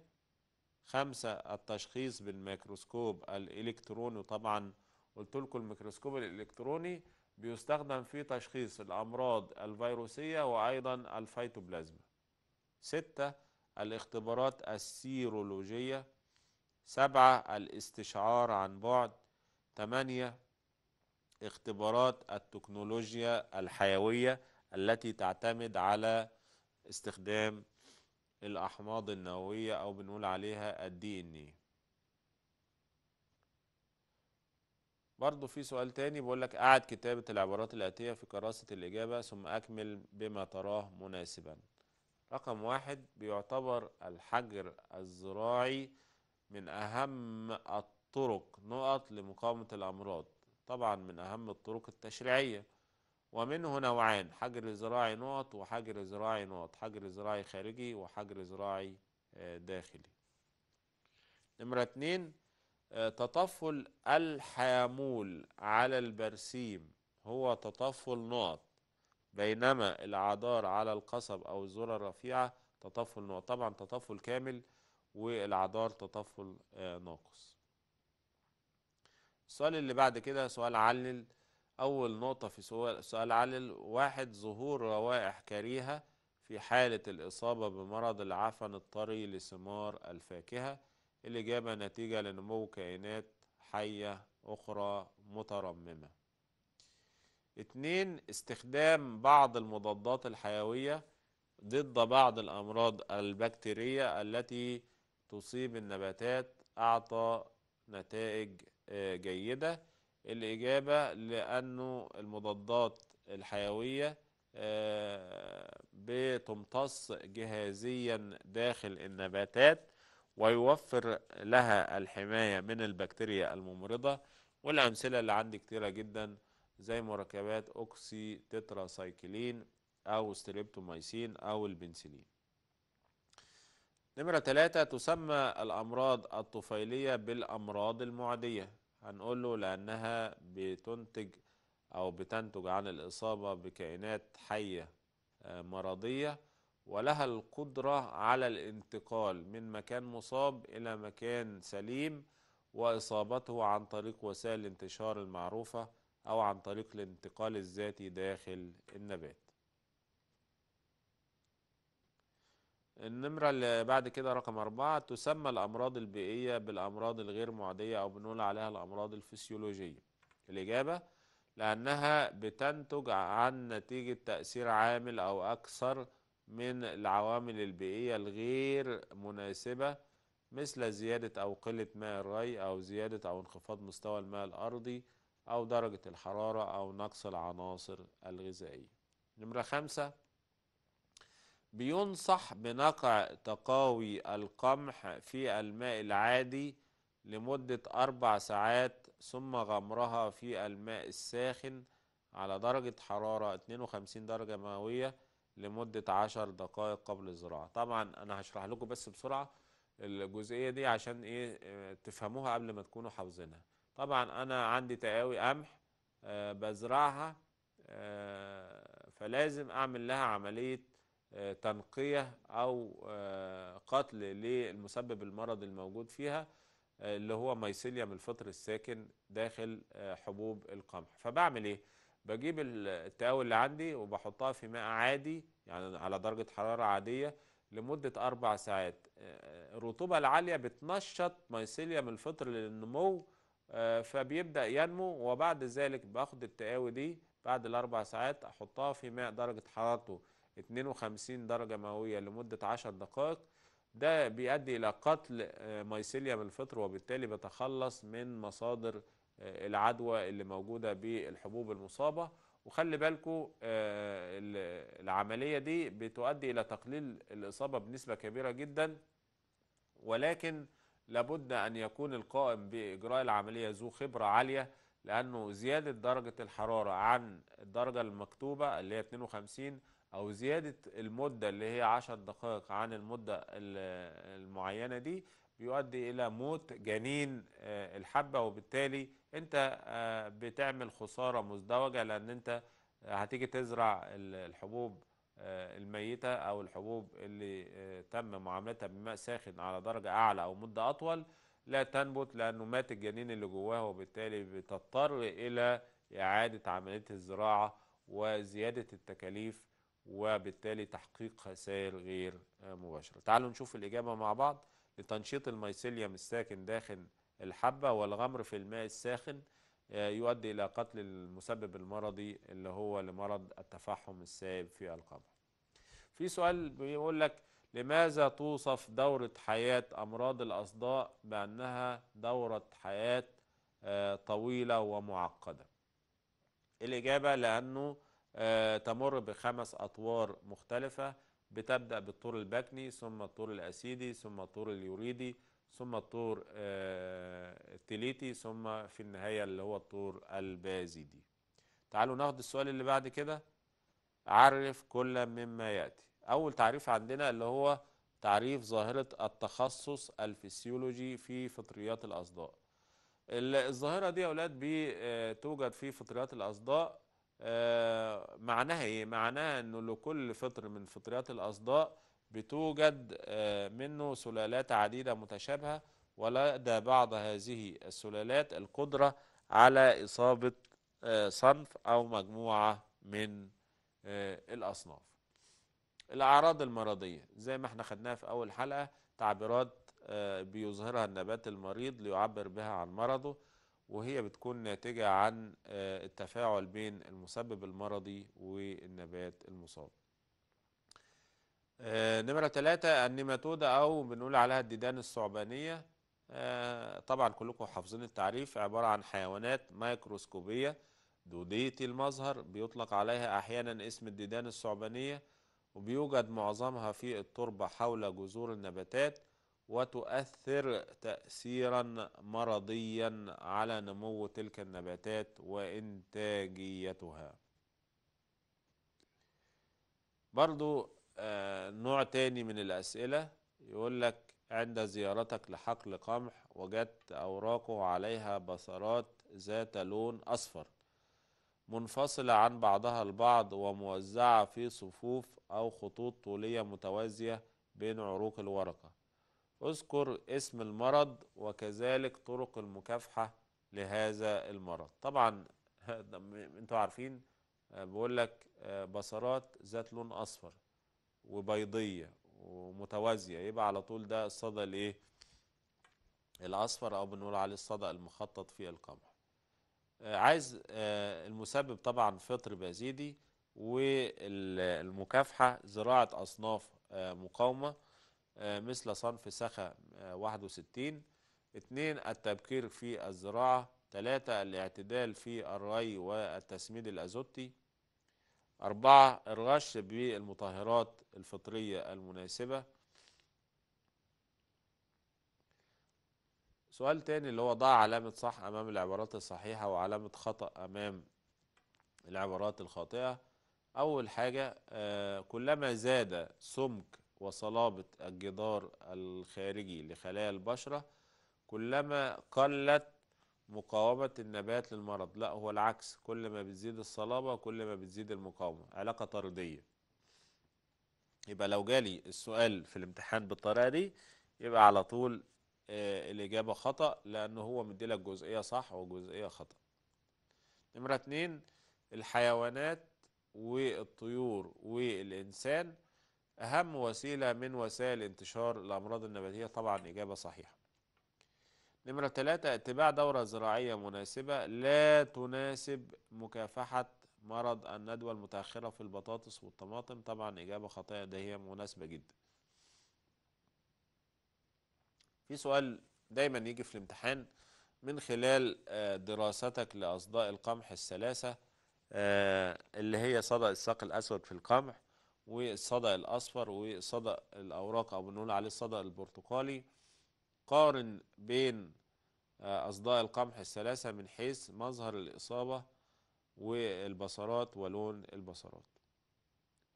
خمسة التشخيص بالميكروسكوب الإلكتروني طبعا قلت لكم الميكروسكوب الإلكتروني بيستخدم في تشخيص الأمراض الفيروسية وأيضا الفيتوبلازما ستة الاختبارات السيرولوجية سبعة الاستشعار عن بعد ثمانية اختبارات التكنولوجيا الحيوية التي تعتمد على استخدام الأحماض النووية أو بنقول عليها الدي إن إيه برضه في سؤال تاني بيقول لك أعد كتابة العبارات الآتية في كراسة الإجابة ثم أكمل بما تراه مناسبا رقم واحد بيعتبر الحجر الزراعي من أهم الطرق نقط لمقاومة الأمراض طبعا من أهم الطرق التشريعية ومنه نوعان حجر زراعي نقط وحجر زراعي نقط حجر زراعي خارجي وحجر زراعي آه، داخلي نمرة اتنين تطفل الحامول على البرسيم هو تطفل نقط بينما العدار على القصب أو الذرة الرفيعة تطفل نقط طبعا تطفل كامل والعدار تطفل آه، ناقص السؤال اللي بعد كده سؤال علل أول نقطة في سؤال علل واحد ظهور روائح كريهة في حالة الإصابة بمرض العفن الطري لثمار الفاكهة الإجابة نتيجة لنمو كائنات حية أخرى مترممة اتنين استخدام بعض المضادات الحيوية ضد بعض الأمراض البكتيرية التي تصيب النباتات أعطى نتائج آه، جيدة الإجابة لأنه المضادات الحيوية آه، بتمتص جهازيا داخل النباتات ويوفر لها الحماية من البكتيريا الممرضة والأمثلة اللي عندي كتيرة جدا زي مركبات أوكسي تتراسايكلين أو ستريبتومايسين أو البنسلين نمرة ثلاثة تسمى الأمراض الطفيلية بالأمراض المعدية هنقول له لأنها بتنتج أو بتنتج عن الإصابة بكائنات حية آه، مرضية ولها القدرة على الانتقال من مكان مصاب إلى مكان سليم وإصابته عن طريق وسائل الانتشار المعروفة أو عن طريق الانتقال الذاتي داخل النبات النمرة اللي بعد كده رقم أربعة تسمى الأمراض البيئية بالأمراض الغير معدية أو بنقول عليها الأمراض الفسيولوجية الإجابة لأنها بتنتج عن نتيجة تأثير عامل أو أكثر من العوامل البيئية الغير مناسبة مثل زيادة أو قلة ماء الري أو زيادة أو انخفاض مستوى الماء الأرضي أو درجة الحرارة أو نقص العناصر الغذائية نمرة خمسة بينصح بنقع تقاوي القمح في الماء العادي لمدة أربع ساعات ثم غمرها في الماء الساخن على درجة حرارة 52 درجة مئوية لمدة عشر دقائق قبل الزراعة طبعا أنا هشرح لكم بس بسرعة الجزئية دي عشان إيه آه، تفهموها قبل ما تكونوا حافظينها طبعا أنا عندي تقاوي قمح آه، بزرعها آه، فلازم أعمل لها عملية تنقية أو قتل للمسبب المرض الموجود فيها اللي هو من الفطر الساكن داخل حبوب القمح فبعمل إيه؟ بجيب التقاوي اللي عندي وبحطها في ماء عادي يعني على درجة حرارة عادية لمدة أربع ساعات آه، آه، الرطوبة العالية بتنشط ميسيليوم الفطر للنمو آه، فبيبدأ ينمو وبعد ذلك باخد التقاوي دي بعد الأربع ساعات أحطها في ماء درجة حرارته 52 درجة مئوية لمدة 10 دقائق ده بيؤدي إلى قتل ميسيليوم الفطر وبالتالي بتخلص من مصادر آه، العدوى اللي موجودة بالحبوب المصابة وخلي بالكم آه، العملية دي بتؤدي إلى تقليل الإصابة بنسبة كبيرة جدا ولكن لابد أن يكون القائم بإجراء العملية ذو خبرة عالية لأنه زيادة درجة الحرارة عن الدرجة المكتوبة اللي هي 52 أو زيادة المدة اللي هي 10 دقائق عن المدة المعينة دي يؤدي إلى موت جنين آه، الحبة وبالتالي أنت آه، بتعمل خسارة مزدوجة لأن أنت آه، هتيجي تزرع الحبوب الميتة أو الحبوب اللي تم معاملتها بماء ساخن على درجة أعلى أو مدة أطول لا تنبت لأنه مات الجنين اللي جواها وبالتالي بتضطر إلى إعادة عملية الزراعة وزيادة التكاليف وبالتالي تحقيق خسائر غير مباشرة تعالوا نشوف الإجابة مع بعض لتنشيط الميسيليوم الساكن داخل الحبة والغمر في الماء الساخن آه، يؤدي إلى قتل المسبب المرضي اللي هو لمرض التفحم السائب في القمح في سؤال بيقول لك لماذا توصف دورة حياة أمراض الأصداء بأنها دورة حياة آه، طويلة ومعقدة الإجابة لأنه آه، تمر بخمس أطوار مختلفة بتبدأ بالطور البكني ثم الطور الأسيدي ثم الطور اليوريدي ثم الطور آه، التليتي ثم في النهاية اللي هو الطور البازيدي تعالوا ناخد السؤال اللي بعد كده عرف كل مما يأتي أول تعريف عندنا اللي هو تعريف ظاهرة التخصص الفسيولوجي في فطريات الأصداء الظاهرة دي يا أولاد بتوجد آه، في فطريات الأصداء آه، معناها ايه؟ معناها انه لكل فطر من فطريات الاصداء بتوجد آه، منه سلالات عديده متشابهه ولدى بعض هذه السلالات القدره على اصابه آه، صنف او مجموعه من الاصناف. الاعراض المرضيه زي ما احنا خدناها في اول حلقه تعبيرات بيظهرها النبات المريض ليعبر بها عن مرضه وهي بتكون ناتجة عن آه، التفاعل بين المسبب المرضي والنبات المصاب آه، نمرة ثلاثة النيماتودة أو بنقول عليها الديدان الثعبانية آه، طبعا كلكم حافظين التعريف عبارة عن حيوانات مايكروسكوبية دودية المظهر بيطلق عليها أحيانا اسم الديدان الثعبانية وبيوجد معظمها في التربة حول جذور النباتات وتؤثر تأثيرا مرضيا على نمو تلك النباتات وإنتاجيتها برضو آه، نوع تاني من الأسئلة يقول لك عند زيارتك لحقل قمح وجدت أوراقه عليها بصرات ذات لون أصفر منفصلة عن بعضها البعض وموزعة في صفوف أو خطوط طولية متوازية بين عروق الورقة اذكر اسم المرض وكذلك طرق المكافحة لهذا المرض طبعا انتوا عارفين بقول لك بصرات ذات لون اصفر وبيضية ومتوازية يبقى على طول ده الصدى الايه الاصفر او بنقول عليه الصدى المخطط في القمح عايز المسبب طبعا فطر بازيدي والمكافحة زراعة اصناف مقاومة آه، مثل صنف سخا 61 آه، اثنين التبكير في الزراعة ثلاثة الاعتدال في الري والتسميد الأزوتي أربعة الرش بالمطهرات الفطرية المناسبة سؤال تاني اللي هو ضع علامة صح أمام العبارات الصحيحة وعلامة خطأ أمام العبارات الخاطئة أول حاجة آه، كلما زاد سمك وصلابة الجدار الخارجي لخلايا البشرة كلما قلت مقاومة النبات للمرض لا هو العكس كل ما بتزيد الصلابة كل ما بتزيد المقاومة علاقة طردية يبقى لو جالي السؤال في الامتحان بالطريقة دي يبقى على طول آه الإجابة خطأ لأنه هو مديلك جزئية صح وجزئية خطأ نمرة اتنين الحيوانات والطيور والإنسان أهم وسيلة من وسائل انتشار الأمراض النباتية طبعا إجابة صحيحة نمرة ثلاثة اتباع دورة زراعية مناسبة لا تناسب مكافحة مرض الندوة المتأخرة في البطاطس والطماطم طبعا إجابة خاطئة ده هي مناسبة جدا في سؤال دايما يجي في الامتحان من خلال آه، دراستك لأصداء القمح الثلاثة آه، اللي هي صدأ الساق الأسود في القمح والصدأ الأصفر وصدأ الأوراق أو بنقول عليه الصدأ البرتقالي قارن بين آه، أصداء القمح الثلاثة من حيث مظهر الإصابة والبصرات ولون البصرات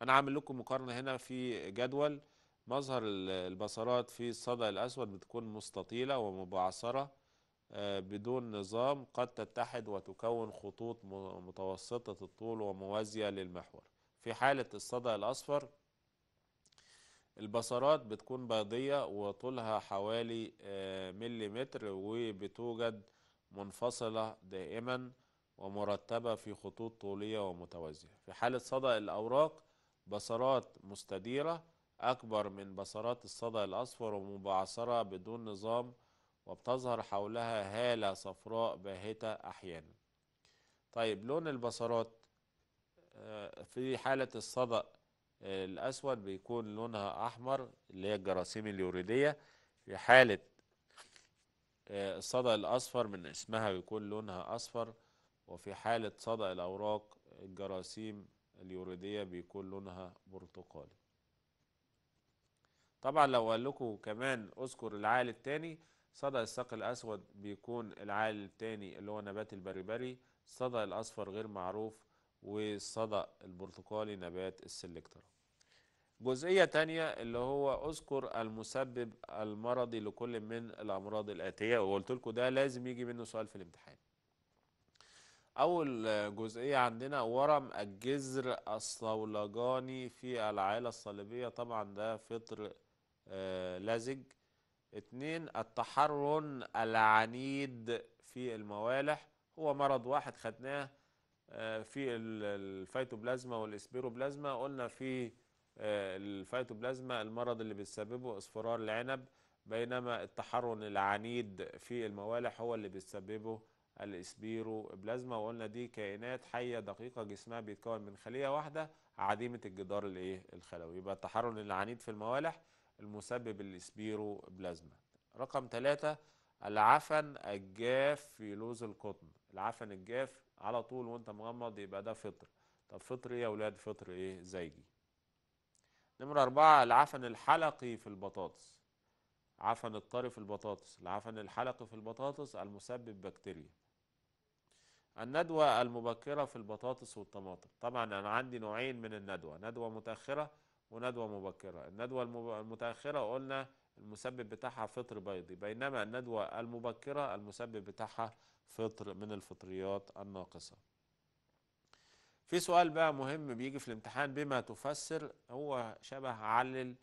أنا عامل لكم مقارنة هنا في جدول مظهر البصرات في الصدأ الأسود بتكون مستطيلة ومبعثرة آه، بدون نظام قد تتحد وتكون خطوط متوسطة الطول وموازية للمحور في حالة الصدى الأصفر البصرات بتكون بيضية وطولها حوالي آه، مليمتر وبتوجد منفصلة دائما ومرتبة في خطوط طولية ومتوازية في حالة صدى الأوراق بصرات مستديرة أكبر من بصرات الصدى الأصفر ومبعثرة بدون نظام وبتظهر حولها هالة صفراء باهتة أحيانا طيب لون البصرات آه، في حالة الصدأ آه، الأسود بيكون لونها أحمر اللي هي الجراثيم اليوريدية في حالة آه، الصدأ الأصفر من اسمها بيكون لونها أصفر وفي حالة صدأ الأوراق الجراثيم اليوريدية بيكون لونها برتقالي طبعا لو قال لكم كمان اذكر العال التاني صدأ الساق الأسود بيكون العال التاني اللي هو نبات البريبري الصدأ الأصفر غير معروف والصدأ البرتقالي نبات السلكترا جزئية تانية اللي هو اذكر المسبب المرضي لكل من الامراض الاتية وقلت لكم ده لازم يجي منه سؤال في الامتحان اول جزئية عندنا ورم الجذر الصولجاني في العائلة الصليبية طبعا ده فطر آه، لزج اتنين التحرن العنيد في الموالح هو مرض واحد خدناه آه، في الفيتوبلازما والاسبيروبلازما قلنا في آه، الفيتوبلازما المرض اللي بيسببه اصفرار العنب بينما التحرن العنيد في الموالح هو اللي بيسببه الاسبيروبلازما وقلنا دي كائنات حيه دقيقه جسمها بيتكون من خليه واحده عديمه الجدار الايه الخلوي يبقى التحرن العنيد في الموالح المسبب الاسبيروبلازما رقم ثلاثة العفن الجاف في لوز القطن العفن الجاف على طول وانت مغمض يبقى ده فطر طب فطر ايه يا اولاد فطر ايه زيجي نمرة أربعة العفن الحلقي في البطاطس عفن الطري في البطاطس العفن الحلقي في البطاطس المسبب بكتيريا الندوة المبكرة في البطاطس والطماطم طبعا أنا عندي نوعين من الندوة ندوة متأخرة وندوة مبكرة الندوة المتأخرة قلنا المسبب بتاعها فطر بيضي بينما الندوة المبكرة المسبب بتاعها فطر من الفطريات الناقصة في سؤال بقى مهم بيجي في الامتحان بما تفسر هو شبه علل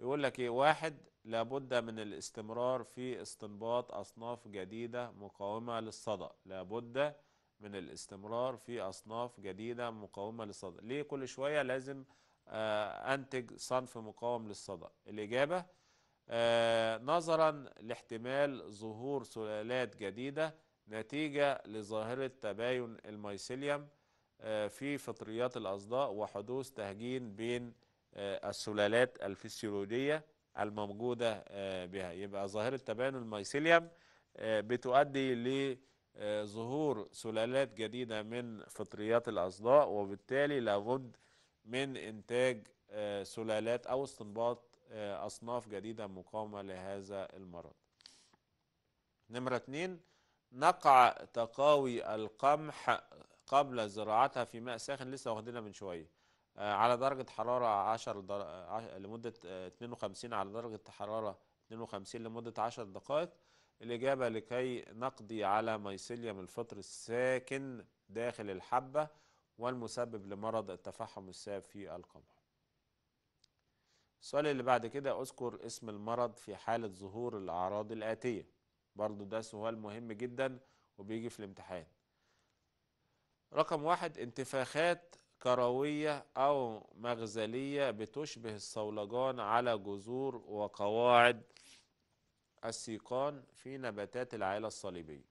يقول لك ايه واحد لابد من الاستمرار في استنباط اصناف جديده مقاومه للصدى لابد من الاستمرار في اصناف جديده مقاومه للصدى ليه كل شويه لازم آه انتج صنف مقاوم للصدى الاجابه آه نظرا لاحتمال ظهور سلالات جديده نتيجة لظاهرة تباين الميسيليوم آه، في فطريات الأصداء وحدوث تهجين بين آه، السلالات الفسيولوجية الموجودة آه، بها يبقى ظاهرة تباين الميسيليوم بتؤدي لظهور سلالات جديدة من فطريات الأصداء وبالتالي لابد من إنتاج سلالات أو استنباط أصناف جديدة مقاومة لهذا المرض نمرة 2 نقع تقاوي القمح قبل زراعتها في ماء ساخن لسه واخدينها من شويه آه، على درجه حراره 10 در... آه، لمده 52 آه، على درجه حراره 52 لمده 10 دقائق الاجابه لكي نقضي على مايسيليوم الفطر الساكن داخل الحبه والمسبب لمرض التفحم الساب في القمح السؤال اللي بعد كده اذكر اسم المرض في حاله ظهور الاعراض الاتيه برضو ده سؤال مهم جدا وبيجي في الامتحان رقم واحد انتفاخات كروية أو مغزلية بتشبه الصولجان على جذور وقواعد السيقان في نباتات العائلة الصليبية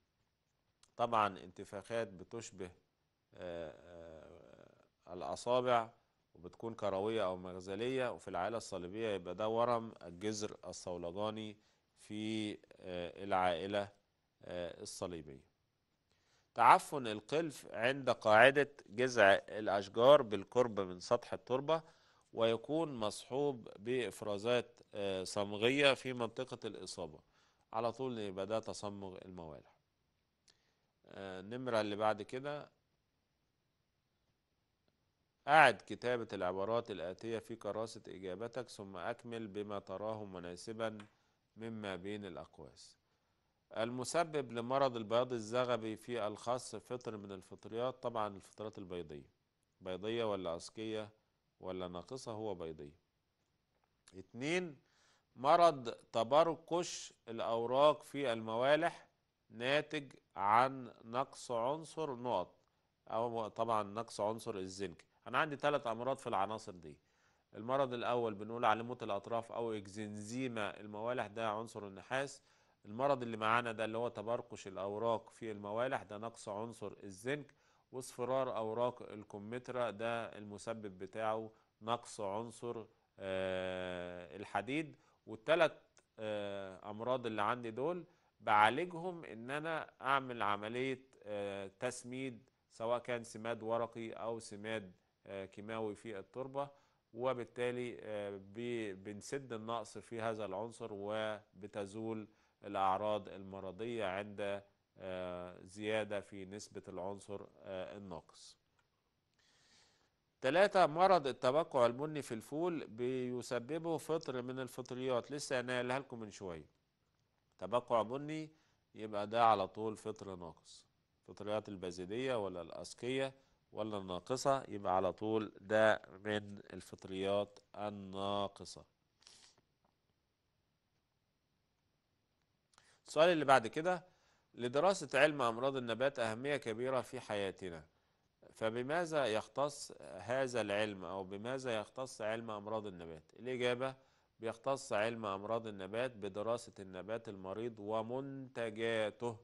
طبعا انتفاخات بتشبه آه، آه، الأصابع وبتكون كروية أو مغزلية وفي العائلة الصليبية يبقى ده ورم الجذر الصولجاني في آه، العائلة آه، الصليبية تعفن القلف عند قاعدة جذع الأشجار بالقرب من سطح التربة ويكون مصحوب بإفرازات آه، صمغية في منطقة الإصابة على طول يبقى ده تصمغ الموالح النمرة اللي بعد كده أعد كتابة العبارات الآتية في كراسة إجابتك ثم أكمل بما تراه مناسبا مما بين الأقواس المسبب لمرض البياض الزغبي في الخاص فطر من الفطريات طبعا الفطرات البيضية بيضية ولا أسكية ولا ناقصة هو بيضية اتنين مرض تبركش الأوراق في الموالح ناتج عن نقص عنصر نقط أو طبعا نقص عنصر الزنك أنا عندي ثلاث أمراض في العناصر دي المرض الأول بنقول عليه موت الأطراف أو إكزنزيما الموالح ده عنصر النحاس المرض اللي معانا ده اللي هو تبرقش الأوراق في الموالح ده نقص عنصر الزنك واصفرار أوراق الكمثرى ده المسبب بتاعه نقص عنصر آه الحديد والثلاث آه أمراض اللي عندي دول بعالجهم إن أنا أعمل عملية آه تسميد سواء كان سماد ورقي أو سماد آه، كيماوي في التربة وبالتالي آه، بنسد النقص في هذا العنصر وبتزول الأعراض المرضية عند آه، زيادة في نسبة العنصر آه، الناقص تلاتة مرض التبقع البني في الفول بيسببه فطر من الفطريات لسه أنا قايلها لكم من شوية تبقع بني يبقى ده على طول فطر ناقص فطريات البازيدية ولا الأسقية ولا الناقصة يبقى على طول ده من الفطريات الناقصة السؤال اللي بعد كده لدراسة علم أمراض النبات أهمية كبيرة في حياتنا فبماذا يختص هذا العلم أو بماذا يختص علم أمراض النبات الإجابة بيختص علم أمراض النبات بدراسة النبات المريض ومنتجاته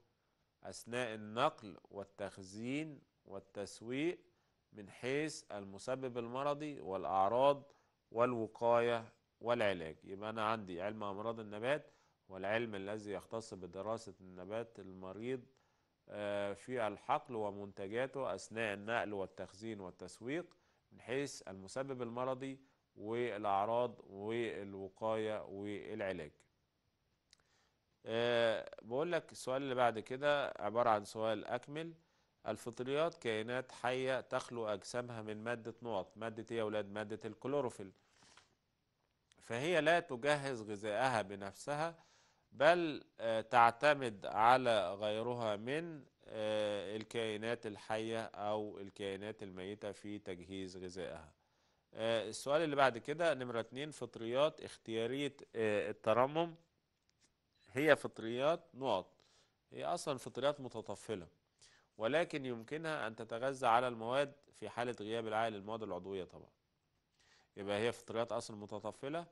أثناء النقل والتخزين والتسويق من حيث المسبب المرضي والأعراض والوقاية والعلاج يبقى أنا عندي علم أمراض النبات والعلم الذي يختص بدراسة النبات المريض آه، في الحقل ومنتجاته أثناء النقل والتخزين والتسويق من حيث المسبب المرضي والأعراض والوقاية والعلاج آه، بقول لك السؤال اللي بعد كده عبارة عن سؤال أكمل الفطريات كائنات حية تخلو أجسامها من مادة نقط مادة إيه يا أولاد مادة الكلوروفيل فهي لا تجهز غذائها بنفسها بل آه، تعتمد على غيرها من آه، الكائنات الحية أو الكائنات الميتة في تجهيز غذائها آه، السؤال اللي بعد كده نمرة اتنين فطريات اختيارية الترمم هي فطريات نقط هي أصلا فطريات متطفلة ولكن يمكنها أن تتغذى على المواد في حالة غياب العائل المواد العضوية طبعا يبقى هي فطريات أصل متطفلة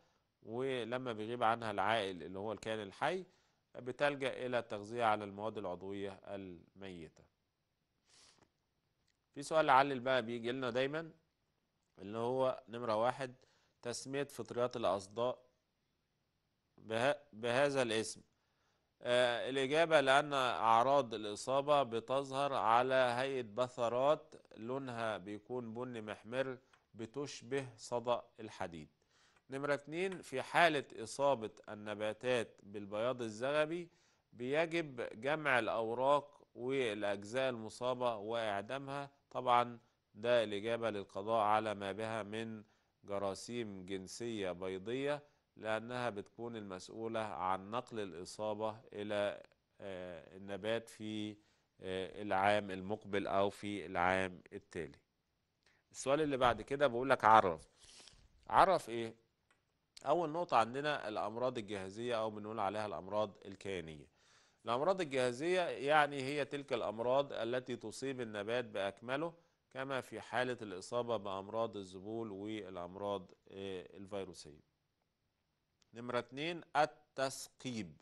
ولما بيغيب عنها العائل اللي هو الكائن الحي بتلجأ إلى التغذية على المواد العضوية الميتة في سؤال علل بقى بيجي لنا دايما اللي هو نمرة واحد تسمية فطريات الأصداء بهذا الاسم آه، الإجابة لأن أعراض الإصابة بتظهر على هيئة بثرات لونها بيكون بني محمر بتشبه صدأ الحديد نمرة اتنين في حالة إصابة النباتات بالبياض الزغبي بيجب جمع الأوراق والأجزاء المصابة وإعدامها طبعا ده الإجابة للقضاء على ما بها من جراثيم جنسية بيضية لأنها بتكون المسؤولة عن نقل الإصابة إلى آه، النبات في آه، العام المقبل أو في العام التالي السؤال اللي بعد كده بقول لك عرف عرف إيه؟ أول نقطة عندنا الأمراض الجهازية أو بنقول عليها الأمراض الكيانية الأمراض الجهازية يعني هي تلك الأمراض التي تصيب النبات بأكمله كما في حالة الإصابة بأمراض الذبول والأمراض آه، الفيروسية نمرة اثنين التسقيب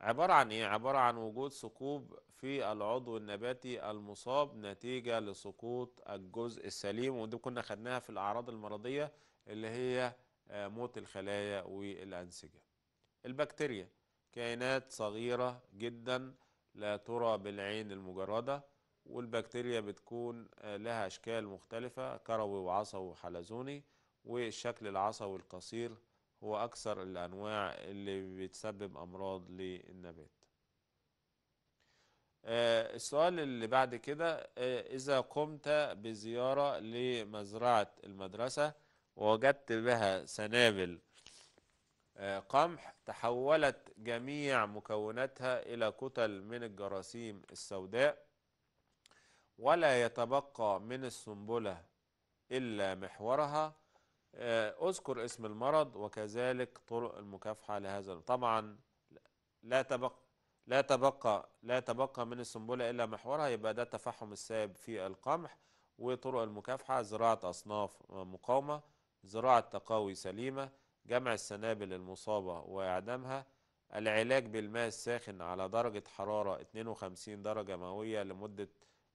عبارة عن ايه؟ عبارة عن وجود ثقوب في العضو النباتي المصاب نتيجة لسقوط الجزء السليم ودي كنا خدناها في الأعراض المرضية اللي هي آه، موت الخلايا والأنسجة البكتيريا كائنات صغيرة جدا لا ترى بالعين المجردة والبكتيريا بتكون آه، لها أشكال مختلفة كروي وعصوي وحلزوني والشكل العصوي القصير هو أكثر الأنواع اللي بتسبب أمراض للنبات آه، السؤال اللي بعد كده آه، إذا قمت بزيارة لمزرعة المدرسة ووجدت بها سنابل آه، قمح تحولت جميع مكوناتها إلى كتل من الجراثيم السوداء ولا يتبقى من السنبلة إلا محورها آه، اذكر اسم المرض وكذلك طرق المكافحة لهذا طبعا لا تبقى لا تبقى لا تبقى من السنبلة إلا محورها يبقى ده التفحم السائب في القمح وطرق المكافحة زراعة أصناف مقاومة زراعة تقاوي سليمة جمع السنابل المصابة وإعدامها العلاج بالماء الساخن على درجة حرارة 52 درجة مئوية لمدة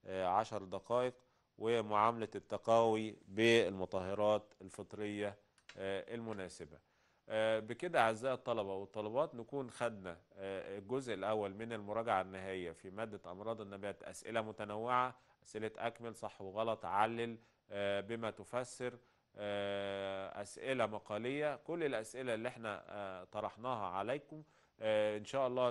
10 آه، دقائق ومعاملة التقاوي بالمطهرات الفطرية آه، المناسبة آه، بكده أعزائي الطلبة والطلبات نكون خدنا آه، الجزء الأول من المراجعة النهائية في مادة أمراض النبات أسئلة متنوعة أسئلة أكمل صح وغلط علل بما تفسر أسئلة مقالية كل الأسئلة اللي احنا طرحناها عليكم إن شاء الله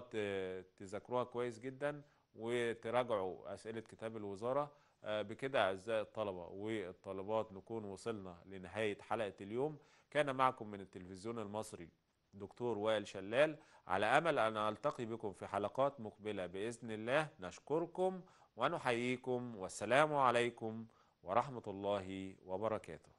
تذاكروها كويس جدا وتراجعوا أسئلة كتاب الوزارة آه، بكده أعزائي الطلبة والطالبات نكون وصلنا لنهاية حلقة اليوم كان معكم من التلفزيون المصري دكتور وائل شلال على أمل أن ألتقي بكم في حلقات مقبلة بإذن الله نشكركم ونحييكم والسلام عليكم ورحمة الله وبركاته